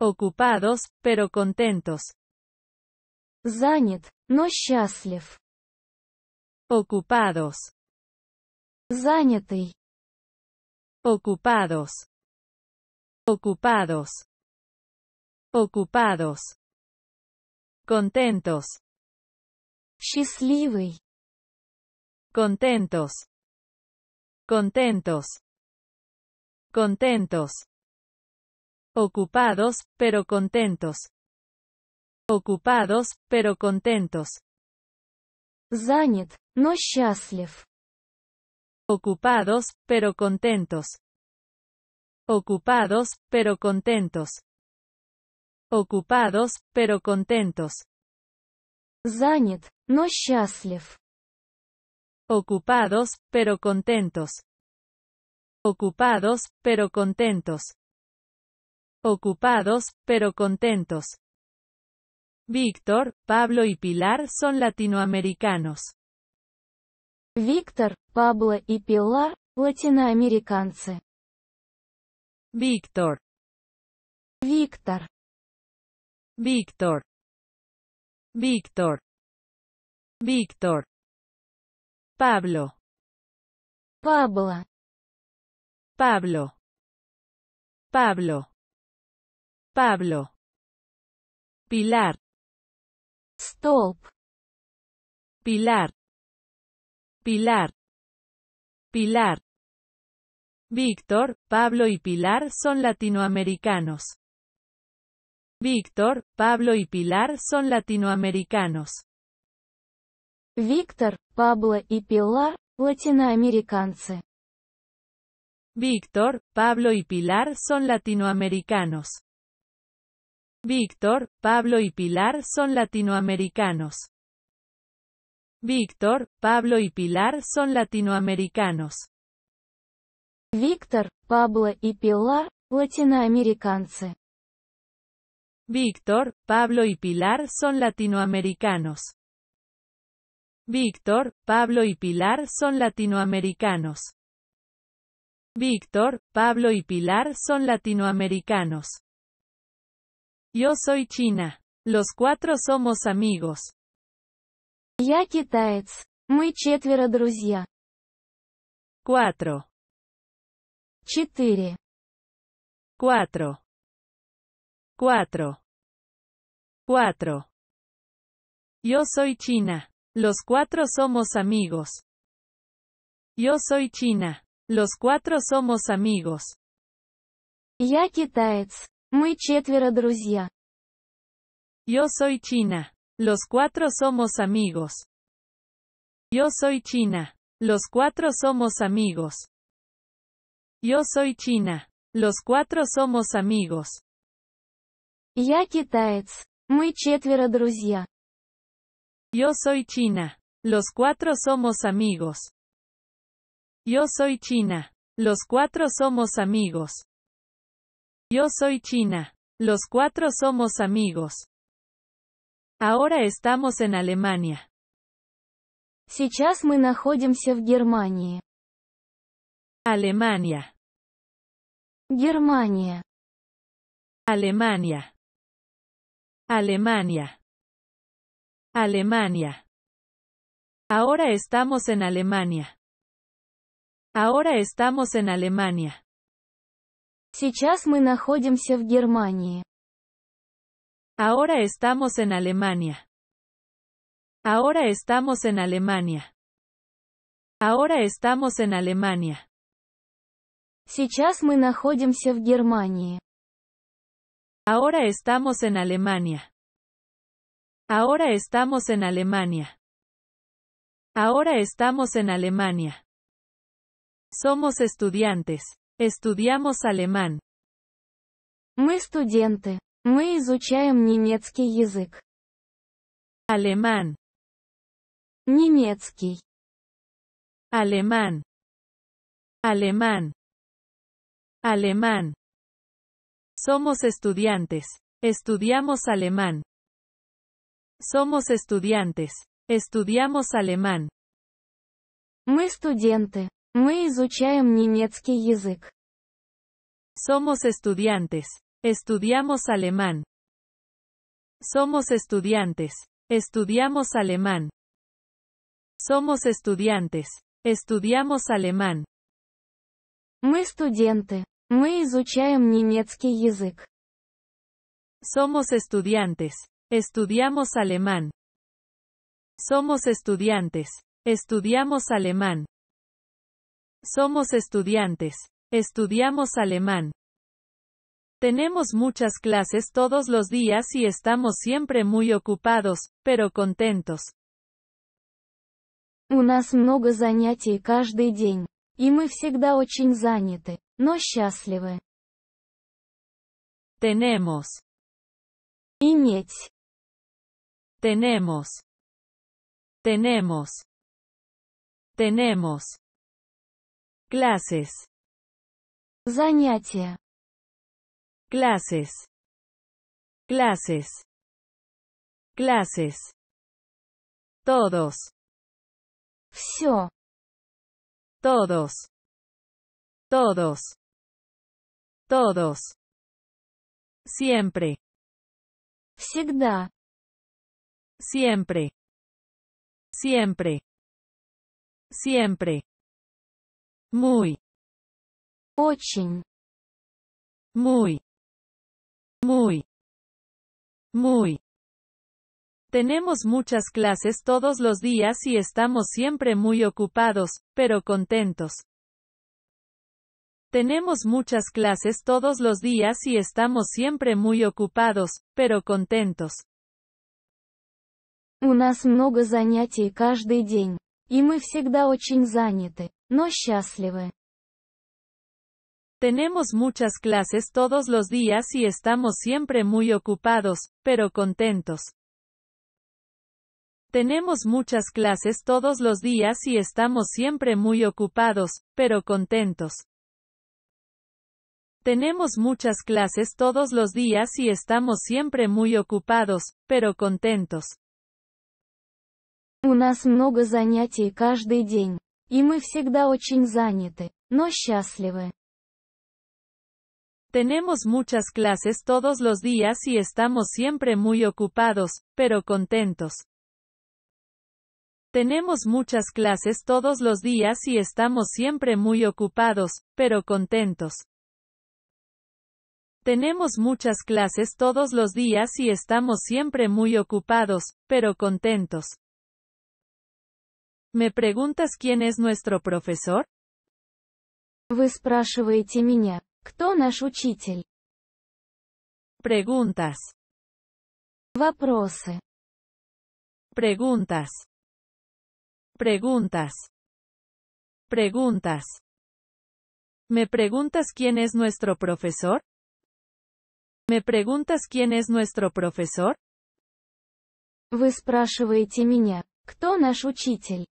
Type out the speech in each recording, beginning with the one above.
Ocupados, pero contentos. Занят, но счастлив. Ocupados. Занятый. Ocupados. Ocupados. Ocupados. Contentos. Счастливый. Contentos. Contentos. Contentos. Ocupados, pero contentos. Ocupados, pero contentos. Занят, но счастлив. Ocupados, pero contentos. Ocupados, pero contentos. Ocupados, pero contentos. Занят, но счастлив. Ocupados, pero contentos. Ocupados, pero contentos ocupados, pero contentos. Víctor, Pablo y Pilar son latinoamericanos. Víctor, Pablo y Pilar, latinoamericanos. Víctor. Víctor. Víctor. Víctor. Víctor. Pablo. Pablo. Pablo. Pablo. Pablo. Pilar. Stolp. Pilar. Pilar. Pilar. Víctor, Pablo y Pilar son latinoamericanos. Víctor, Pablo y Pilar son latinoamericanos. Víctor, Pablo y Pilar, latinoamericanos. Víctor, Pablo y Pilar son latinoamericanos. Víctor, Pablo y Pilar son latinoamericanos. Víctor, Pablo y Pilar son latinoamericanos. Víctor, Pablo y Pilar, latinoamericanos. Víctor, Pablo y Pilar son latinoamericanos. Víctor, Pablo y Pilar son latinoamericanos. Víctor, Pablo y Pilar son latinoamericanos. Yo soy China. Los cuatro somos amigos. Я китаец. Мы четверо друзья. cuatro cuatro cuatro cuatro cuatro Yo soy China. Los cuatro somos amigos. Yo soy China. Los cuatro somos amigos. Я китаец. Мы четверо Yo soy China. Los cuatro somos amigos. Yo soy China. Los cuatro somos amigos. Yo soy China. Los cuatro somos amigos. Я китаец. Мы четверо друзья. Yo soy China. Los cuatro somos amigos. Yo soy China. Los cuatro somos amigos. Yo soy China. Los cuatro somos amigos. Ahora estamos en Alemania. Сейчас мы находимся в Германии. Alemania. Alemania. Alemania. Alemania. Alemania. Ahora estamos en Alemania. Ahora estamos en Alemania. Сейчас мы находимся в Ahora estamos en Alemania. Ahora estamos en Alemania. Ahora estamos en Alemania. Сейчас мы находимся Ahora estamos en Alemania. Ahora estamos en Alemania. Ahora estamos en Alemania. Somos estudiantes. Estudiamos alemán. Мы студенты. Мы изучаем немецкий язык. Alemán. Немецкий. Alemán. Alemán. Alemán. Somos estudiantes. Estudiamos alemán. Somos estudiantes. Estudiamos alemán. Мы студенты. Somos estudiantes. Estudiamos alemán. Somos estudiantes. Estudiamos alemán. Somos estudiantes. Estudiamos alemán. Мы студенты. Мы изучаем немецкий язык. Somos estudiantes. Estudiamos alemán. Somos estudiantes. Estudiamos alemán. Somos estudiantes. Estudiamos alemán. Tenemos muchas clases todos los días y estamos siempre muy ocupados, pero contentos. Tenemos. Иметь. Tenemos. Tenemos. Tenemos. Clases. Занятия. Clases. Clases. Clases. Todos. Все. Todos. Todos. Todos. Siempre. Всегда. Siempre. Siempre. Siempre. Muy. Muy. Muy. Muy. Tenemos muchas clases todos los días y estamos siempre muy ocupados, pero contentos. Tenemos muchas clases todos los días y estamos siempre muy ocupados, pero contentos. У нас много занятий каждый день, и мы всегда очень заняты es счастливы. Tenemos muchas clases todos los días y estamos siempre muy ocupados, pero contentos. Tenemos muchas clases todos los días y estamos siempre muy ocupados, pero contentos. Tenemos muchas clases todos los días y estamos siempre muy ocupados, pero contentos. У нас много занятий каждый день y мы всегда очень заняты, но счастливы. Tenemos muchas clases todos los días y estamos siempre muy ocupados, pero contentos. Tenemos muchas clases todos los días y estamos siempre muy ocupados, pero contentos. Tenemos muchas clases todos los días y estamos siempre muy ocupados, pero contentos. ¿Me preguntas quién es nuestro profesor? Вы спрашиваете меня, кто наш учитель? Preguntas. Вопросы. Preguntas. Preguntas. Preguntas. ¿Me preguntas quién es nuestro profesor? ¿Me preguntas quién es nuestro profesor? Вы спрашиваете меня, кто наш учитель?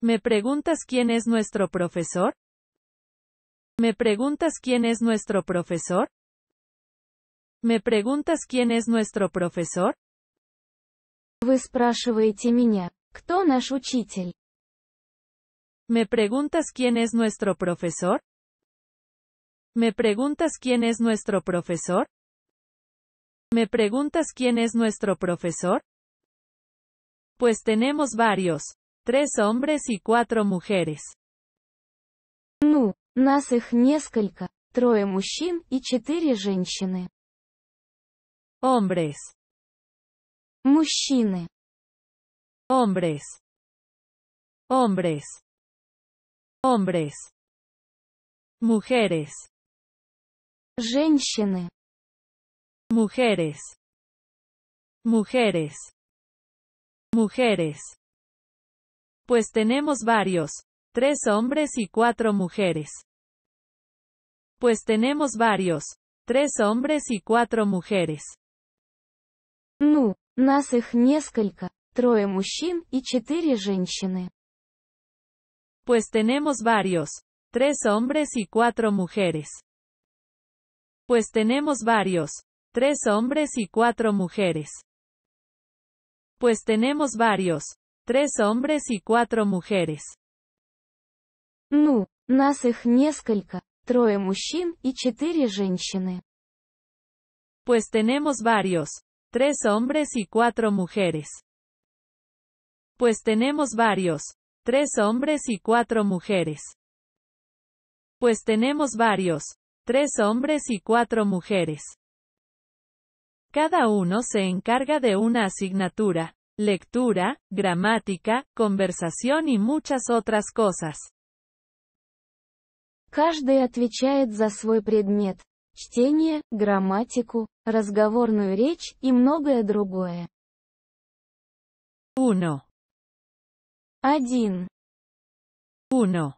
¿Me preguntas quién es nuestro profesor? ¿Me preguntas quién es nuestro profesor? ¿Me preguntas quién es nuestro profesor? ¿Me preguntas quién es nuestro profesor? ¿Me preguntas quién es nuestro profesor? ¿Me preguntas quién es nuestro profesor? Pues tenemos varios tres hombres y cuatro mujeres. Ну, нас их несколько, трое мужчин и четыре женщины. Hombres. Мужчины. Hombres. Hombres. Hombres. Mujeres. Женщины. Mujeres. Mujeres. Mujeres. Pues tenemos varios. Tres hombres y cuatro mujeres. Pues tenemos varios. Tres hombres y cuatro mujeres. Ну, нас их несколько, трое мужчин и четыре Pues tenemos varios. Tres hombres y cuatro mujeres. Pues tenemos varios. Tres hombres y cuatro mujeres. Pues tenemos varios. Tres hombres y cuatro mujeres. Ну, нас их несколько, трое мужчин y четыре Pues tenemos varios. Tres hombres y cuatro mujeres. Pues tenemos varios. Tres hombres y cuatro mujeres. Pues tenemos varios. Tres hombres y cuatro mujeres. Cada uno se encarga de una asignatura, lectura, gramática, conversación y muchas otras cosas. Каждый отвечает за свой предмет – чтение, грамматику, разговорную речь и многое другое. uno 1. uno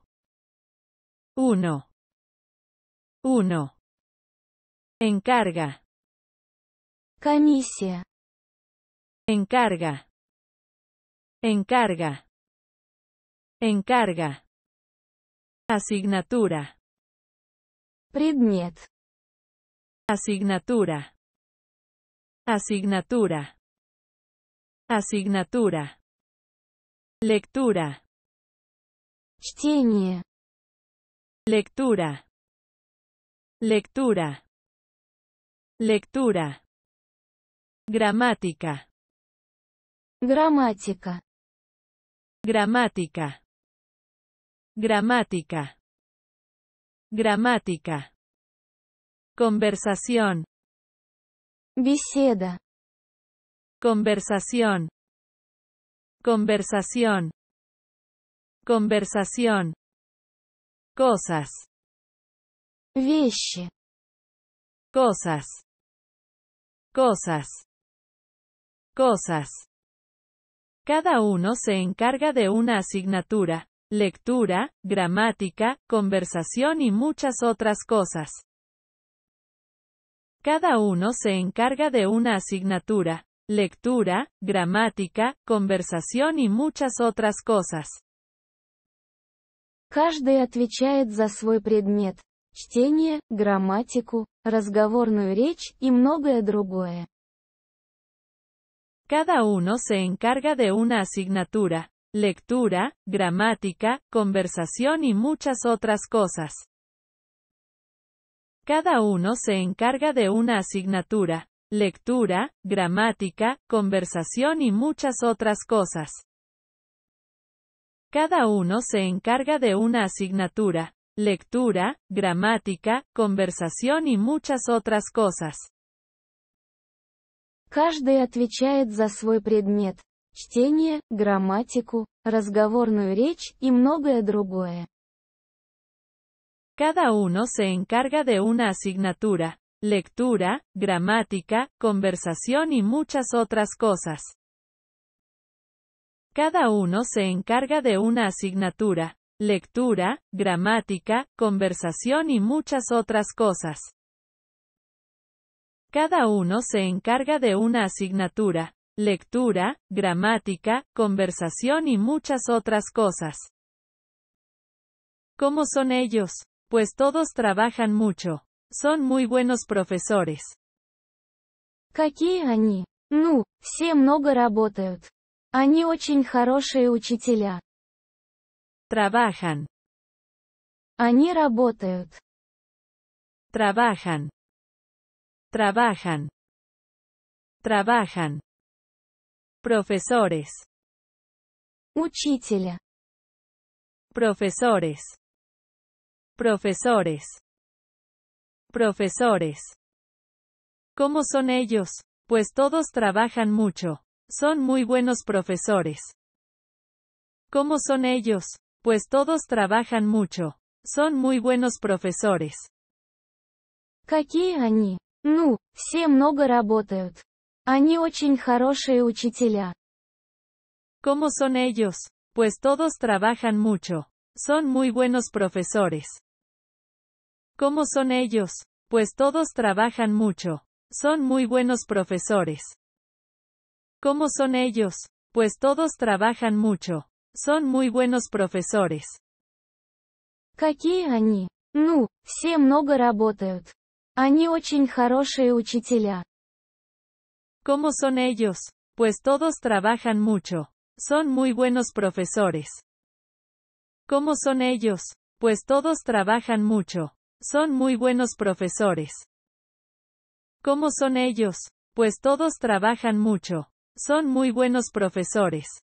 Uno. Uno. Encarga. Комиссия. Encarga. Encarga. Encarga. Asignatura. Предмет. Asignatura. Asignatura. Asignatura. Lectura. Lectura. Lectura. Lectura. Gramática. Gramática. Gramática. Gramática. Gramática. Conversación. Беседа. Conversación. Conversación. Conversación. Cosas. Вещи. Cosas. Cosas. Cosas. Cada uno se encarga de una asignatura, lectura, gramática, conversación y muchas otras cosas. Cada uno se encarga de una asignatura, lectura, gramática, conversación y muchas otras cosas. отвечает за свой предмет – чтение, грамматику, разговорную речь и многое другое. Cada uno se encarga de una asignatura, lectura, gramática, conversación y muchas otras cosas. Cada uno se encarga de una asignatura, lectura, gramática, conversación y muchas otras cosas. Cada uno se encarga de una asignatura, lectura, gramática, conversación y muchas otras cosas. Каждый отвечает за свой предмет – чтение, грамматику, разговорную речь и многое другое. Cada uno se encarga de una asignatura, lectura, gramática, conversación y muchas otras cosas. Cada uno se encarga de una asignatura, lectura, gramática, conversación y muchas otras cosas. Cada uno se encarga de una asignatura, lectura, gramática, conversación y muchas otras cosas. ¿Cómo son ellos? Pues todos trabajan mucho. Son muy buenos profesores. ellos? Ну, все много работают. очень хорошие Trabajan. работают. Trabajan. Trabajan. Trabajan. Profesores. Учителя. Profesores. Profesores. Profesores. ¿Cómo son ellos? Pues todos trabajan mucho. Son muy buenos profesores. ¿Cómo son ellos? Pues todos trabajan mucho. Son muy buenos profesores. Ну, все много работают. очень хорошие учителя. ¿Cómo son ellos? Pues todos trabajan mucho. Son muy buenos profesores. ¿Cómo son ellos? Pues todos trabajan mucho. Son muy buenos profesores. ¿Cómo son ellos? Pues todos trabajan mucho. Son muy buenos profesores. de они? Ну, все много работают. ¿Cómo son ellos? Pues todos trabajan mucho. Son muy buenos profesores. ¿Cómo son ellos? Pues todos trabajan mucho. Son muy buenos profesores. ¿Cómo son ellos? Pues todos trabajan mucho. Son muy buenos profesores.